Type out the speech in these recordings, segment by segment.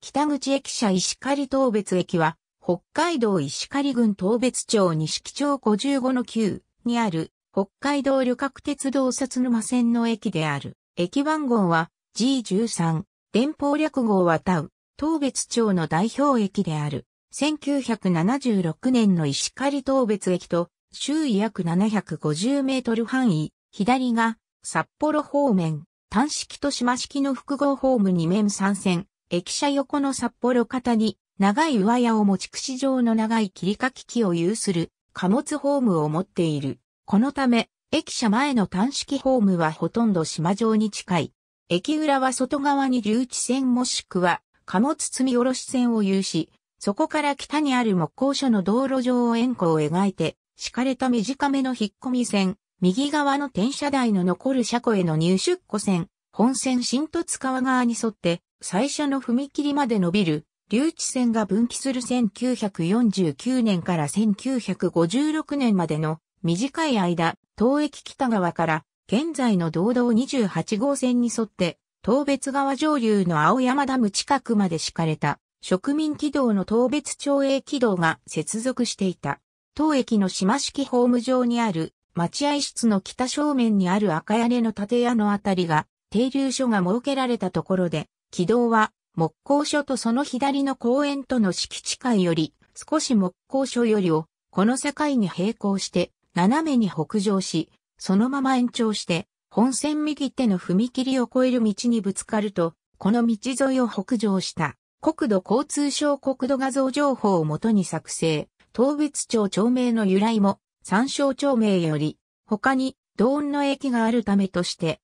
北口駅舎石狩東別駅は、北海道石狩郡東別町西木町55の9にある、北海道旅客鉄道札沼線の駅である。駅番号は G13、電報略号はタウ、東別町の代表駅である。1976年の石狩東別駅と、周囲約750メートル範囲、左が札幌方面、単式と島式の複合ホーム2面3線、駅舎横の札幌方に、長い上屋を持ち口状の長い切り欠き機を有する貨物ホームを持っている。このため、駅舎前の短式ホームはほとんど島状に近い。駅裏は外側に留置線もしくは貨物積み下ろし線を有し、そこから北にある木工所の道路上を円弧を描いて、敷かれた短めの引っ込み線、右側の転車台の残る車庫への入出庫線、本線新十津川側に沿って、最初の踏切まで伸びる、留置線が分岐する1949年から1956年までの短い間、東駅北側から現在の道道28号線に沿って、東別川上流の青山ダム近くまで敷かれた植民軌道の東別町営軌道が接続していた。当駅の島式ホーム上にある待合室の北正面にある赤屋根の建屋のあたりが停留所が設けられたところで軌道は木工所とその左の公園との敷地間より少し木工所よりをこの境に並行して斜めに北上し、そのまま延長して本線右手の踏切を越える道にぶつかると、この道沿いを北上した国土交通省国土画像情報をもとに作成、東別町町名の由来も参照町名より他に同音の駅があるためとして、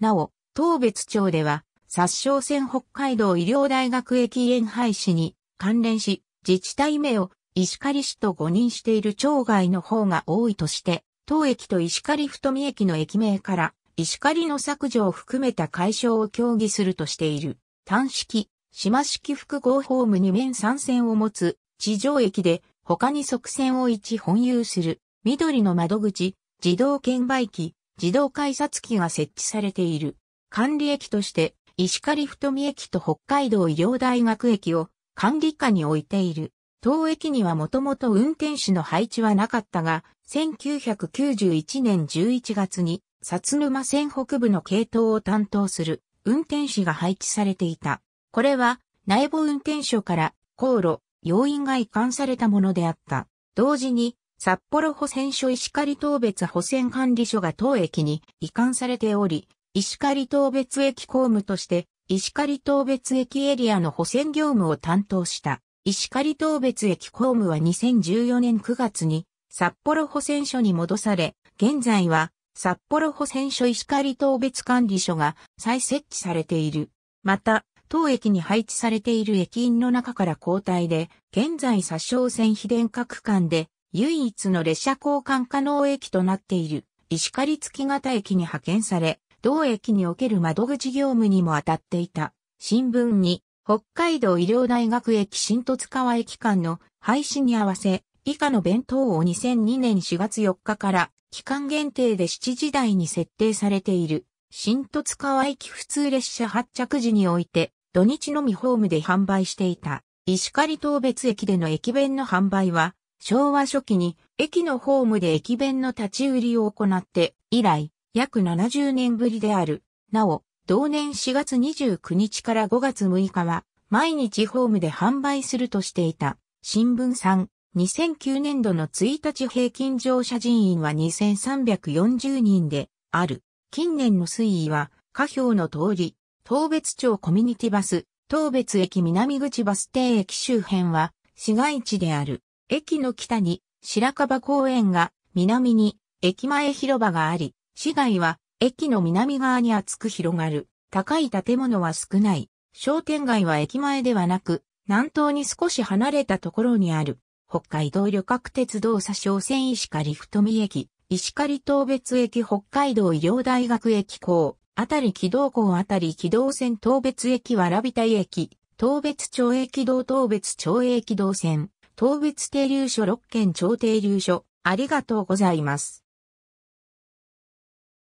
なお、東別町では殺傷戦北海道医療大学駅園廃止に関連し、自治体名を石狩市と誤認している町外の方が多いとして、当駅と石狩太見駅の駅名から、石狩の削除を含めた解消を協議するとしている。単式、島式複合ホームに面3線を持つ地上駅で他に側線を1本有する緑の窓口、自動券売機、自動改札機が設置されている。管理駅として石狩太美駅と北海道医療大学駅を管理下に置いている。当駅にはもともと運転士の配置はなかったが、1991年11月に、薩沼線北部の系統を担当する運転士が配置されていた。これは内部運転所から航路、要員が移管されたものであった。同時に、札幌保線所石狩東別保線管理所が当駅に移管されており、石狩東別駅公務として、石狩東別駅エリアの保線業務を担当した。石狩東別駅公務は2014年9月に札幌保線所に戻され、現在は札幌保線所石狩東別管理所が再設置されている。また、当駅に配置されている駅員の中から交代で、現在殺傷線非電化区間で唯一の列車交換可能駅となっている石狩月形駅に派遣され、同駅における窓口業務にも当たっていた。新聞に、北海道医療大学駅新十津川駅間の廃止に合わせ、以下の弁当を2002年4月4日から期間限定で7時台に設定されている。新十津川駅普通列車発着時において、土日のみホームで販売していた。石狩東別駅での駅弁の販売は、昭和初期に駅のホームで駅弁の立ち売りを行って、以来、約70年ぶりである。なお、同年4月29日から5月6日は、毎日ホームで販売するとしていた、新聞3、2009年度の1日平均乗車人員は2340人で、ある。近年の推移は、下表の通り、東別町コミュニティバス、東別駅南口バス停駅周辺は、市街地である。駅の北に、白樺公園が、南に、駅前広場があり、市街は駅の南側に厚く広がる。高い建物は少ない。商店街は駅前ではなく、南東に少し離れたところにある。北海道旅客鉄道佐商線石狩太美駅、石狩東別駅北海道医療大学駅校、あたり軌道校あたり軌道線東別駅わらびた駅、東別町駅道東別町駅道線、東別停留所6県町停留所、ありがとうございます。